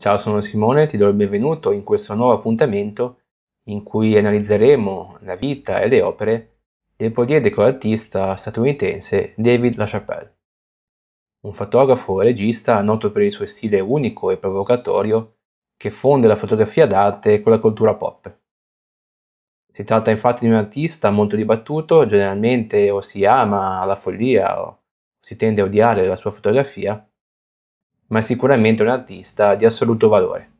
Ciao, sono Simone, ti do il benvenuto in questo nuovo appuntamento in cui analizzeremo la vita e le opere del poliedrico artista statunitense David LaChapelle. Un fotografo e regista noto per il suo stile unico e provocatorio che fonde la fotografia d'arte con la cultura pop. Si tratta infatti di un artista molto dibattuto, generalmente o si ama la follia o si tende a odiare la sua fotografia, ma è sicuramente un artista di assoluto valore.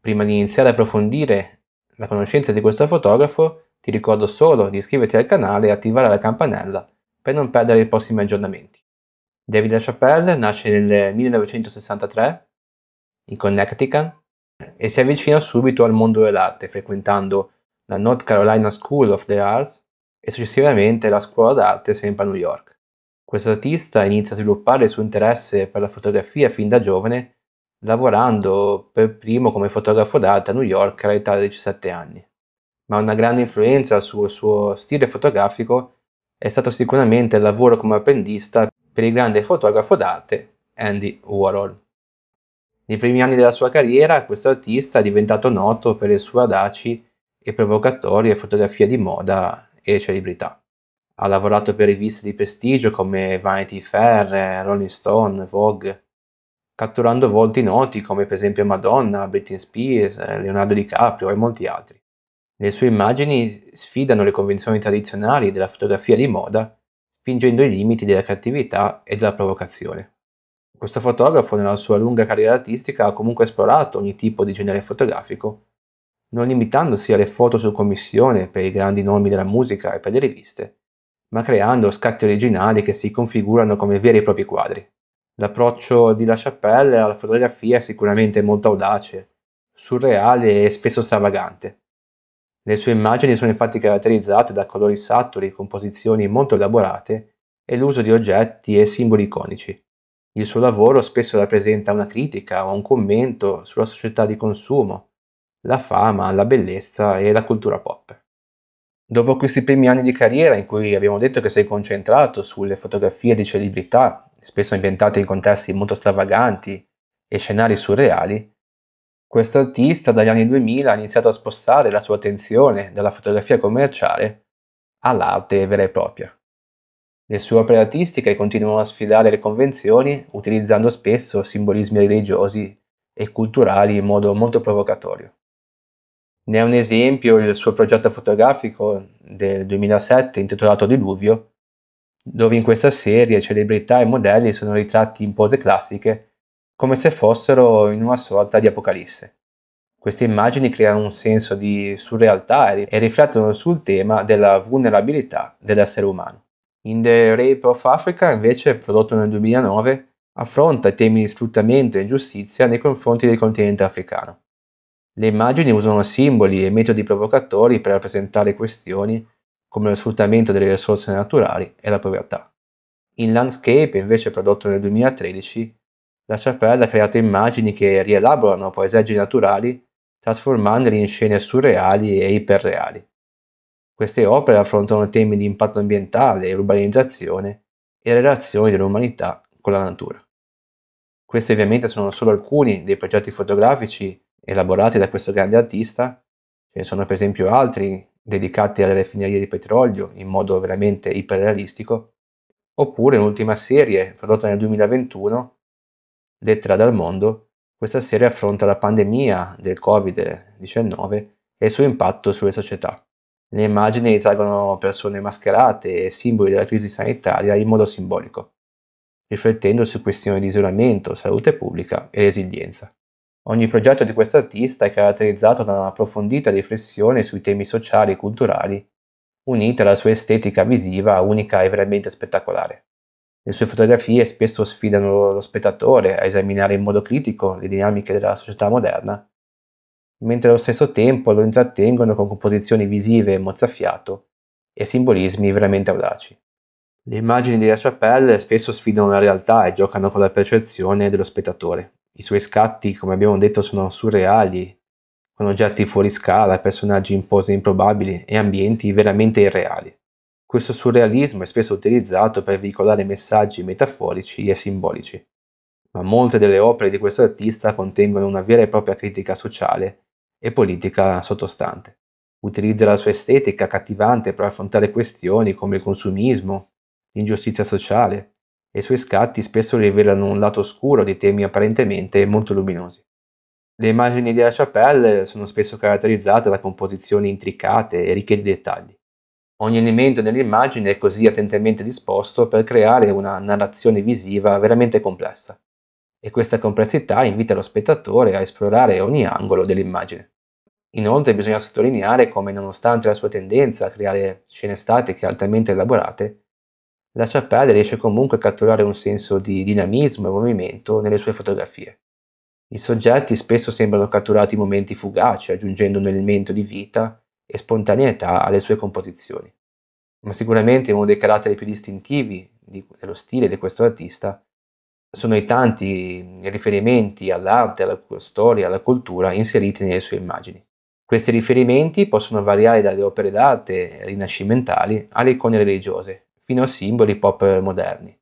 Prima di iniziare a approfondire la conoscenza di questo fotografo, ti ricordo solo di iscriverti al canale e attivare la campanella per non perdere i prossimi aggiornamenti. David LaChapelle nasce nel 1963 in Connecticut e si avvicina subito al mondo dell'arte frequentando la North Carolina School of the Arts e successivamente la scuola d'arte sempre a New York. Questo artista inizia a sviluppare il suo interesse per la fotografia fin da giovane, lavorando per primo come fotografo d'arte a New York all'età di 17 anni. Ma una grande influenza sul suo stile fotografico è stato sicuramente il lavoro come apprendista per il grande fotografo d'arte Andy Warhol. Nei primi anni della sua carriera, questo artista è diventato noto per le sue audaci e provocatorie fotografie di moda e celebrità. Ha lavorato per riviste di prestigio come Vanity Fair, Rolling Stone, Vogue, catturando volti noti come per esempio Madonna, Britney Spears, Leonardo DiCaprio e molti altri. Le sue immagini sfidano le convenzioni tradizionali della fotografia di moda, spingendo i limiti della creatività e della provocazione. Questo fotografo nella sua lunga carriera artistica ha comunque esplorato ogni tipo di genere fotografico, non limitandosi alle foto su commissione per i grandi nomi della musica e per le riviste, ma creando scatti originali che si configurano come veri e propri quadri. L'approccio di La Chapelle alla fotografia è sicuramente molto audace, surreale e spesso stravagante. Le sue immagini sono infatti caratterizzate da colori saturi, composizioni molto elaborate e l'uso di oggetti e simboli iconici. Il suo lavoro spesso rappresenta una critica o un commento sulla società di consumo, la fama, la bellezza e la cultura pop. Dopo questi primi anni di carriera in cui abbiamo detto che sei concentrato sulle fotografie di celebrità, spesso ambientate in contesti molto stravaganti e scenari surreali, questo artista dagli anni 2000 ha iniziato a spostare la sua attenzione dalla fotografia commerciale all'arte vera e propria. Le sue opere artistiche continuano a sfidare le convenzioni utilizzando spesso simbolismi religiosi e culturali in modo molto provocatorio. Ne è un esempio il suo progetto fotografico del 2007 intitolato Diluvio, dove in questa serie celebrità e modelli sono ritratti in pose classiche, come se fossero in una sorta di apocalisse. Queste immagini creano un senso di surrealtà e riflettono sul tema della vulnerabilità dell'essere umano. In The Rape of Africa, invece, prodotto nel 2009, affronta i temi di sfruttamento e ingiustizia nei confronti del continente africano. Le immagini usano simboli e metodi provocatori per rappresentare questioni come lo sfruttamento delle risorse naturali e la povertà. In Landscape, invece prodotto nel 2013, La Chapelle ha creato immagini che rielaborano paesaggi naturali trasformandoli in scene surreali e iperreali. Queste opere affrontano temi di impatto ambientale, urbanizzazione e relazioni dell'umanità con la natura. Questi ovviamente sono solo alcuni dei progetti fotografici elaborati da questo grande artista, ce ne sono per esempio altri dedicati alle raffinerie di petrolio in modo veramente iperrealistico, oppure un'ultima serie prodotta nel 2021, Lettera dal mondo, questa serie affronta la pandemia del Covid-19 e il suo impatto sulle società. Le immagini ritraggono persone mascherate e simboli della crisi sanitaria in modo simbolico, riflettendo su questioni di isolamento, salute pubblica e resilienza. Ogni progetto di quest'artista è caratterizzato da una approfondita riflessione sui temi sociali e culturali, unita alla sua estetica visiva unica e veramente spettacolare. Le sue fotografie spesso sfidano lo spettatore a esaminare in modo critico le dinamiche della società moderna, mentre allo stesso tempo lo intrattengono con composizioni visive e mozzafiato e simbolismi veramente audaci. Le immagini di La Chapelle spesso sfidano la realtà e giocano con la percezione dello spettatore, i suoi scatti, come abbiamo detto, sono surreali, con oggetti fuori scala, personaggi in pose improbabili e ambienti veramente irreali. Questo surrealismo è spesso utilizzato per veicolare messaggi metaforici e simbolici, ma molte delle opere di questo artista contengono una vera e propria critica sociale e politica sottostante. Utilizza la sua estetica cattivante per affrontare questioni come il consumismo, l'ingiustizia sociale, e i suoi scatti spesso rivelano un lato oscuro di temi apparentemente molto luminosi. Le immagini di La Chapelle sono spesso caratterizzate da composizioni intricate e ricche di dettagli. Ogni elemento dell'immagine è così attentamente disposto per creare una narrazione visiva veramente complessa, e questa complessità invita lo spettatore a esplorare ogni angolo dell'immagine. Inoltre bisogna sottolineare come nonostante la sua tendenza a creare scene statiche altamente elaborate, la Chappelle riesce comunque a catturare un senso di dinamismo e movimento nelle sue fotografie. I soggetti spesso sembrano catturati in momenti fugaci, aggiungendo un elemento di vita e spontaneità alle sue composizioni. Ma sicuramente uno dei caratteri più distintivi di, dello stile di questo artista sono i tanti riferimenti all'arte, alla storia, alla cultura inseriti nelle sue immagini. Questi riferimenti possono variare dalle opere d'arte rinascimentali alle icone religiose, fino a simboli pop moderni.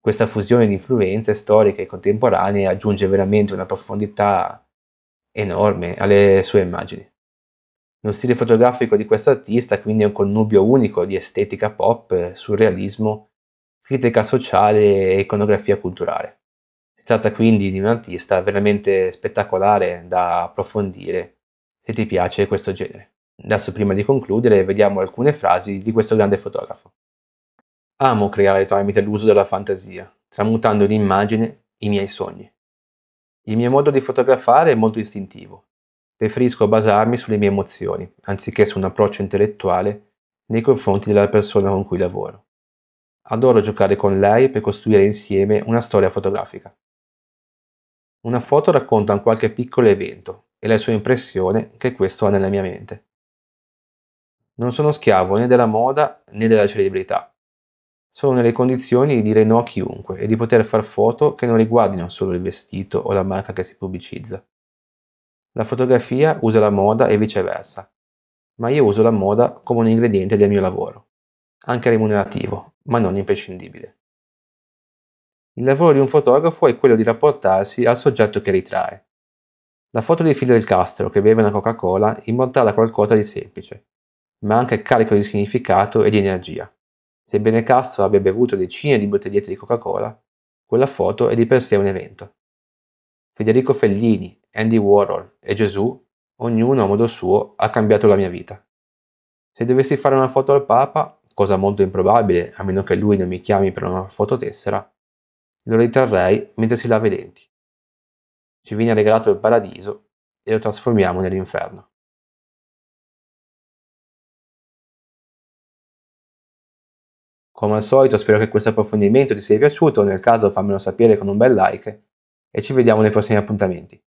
Questa fusione di influenze storiche e contemporanee aggiunge veramente una profondità enorme alle sue immagini. Lo stile fotografico di questo artista quindi è un connubio unico di estetica pop, surrealismo, critica sociale e iconografia culturale. Si tratta quindi di un artista veramente spettacolare da approfondire se ti piace questo genere. Adesso prima di concludere vediamo alcune frasi di questo grande fotografo. Amo creare tramite l'uso della fantasia, tramutando in immagine i miei sogni. Il mio modo di fotografare è molto istintivo. Preferisco basarmi sulle mie emozioni, anziché su un approccio intellettuale nei confronti della persona con cui lavoro. Adoro giocare con lei per costruire insieme una storia fotografica. Una foto racconta un qualche piccolo evento e la sua impressione che questo ha nella mia mente. Non sono schiavo né della moda né della celebrità sono nelle condizioni di dire no a chiunque e di poter far foto che non riguardino solo il vestito o la marca che si pubblicizza. La fotografia usa la moda e viceversa, ma io uso la moda come un ingrediente del mio lavoro, anche remunerativo, ma non imprescindibile. Il lavoro di un fotografo è quello di rapportarsi al soggetto che ritrae. La foto di del Castro che beve una Coca-Cola immortala qualcosa di semplice, ma anche carico di significato e di energia. Sebbene Castro abbia bevuto decine di bottigliette di Coca-Cola, quella foto è di per sé un evento. Federico Fellini, Andy Warhol e Gesù, ognuno a modo suo, ha cambiato la mia vita. Se dovessi fare una foto al Papa, cosa molto improbabile a meno che lui non mi chiami per una fototessera, lo ritrarrei mentre si lava i denti. Ci viene regalato il paradiso e lo trasformiamo nell'inferno. Come al solito spero che questo approfondimento ti sia piaciuto, nel caso fammelo sapere con un bel like e ci vediamo nei prossimi appuntamenti.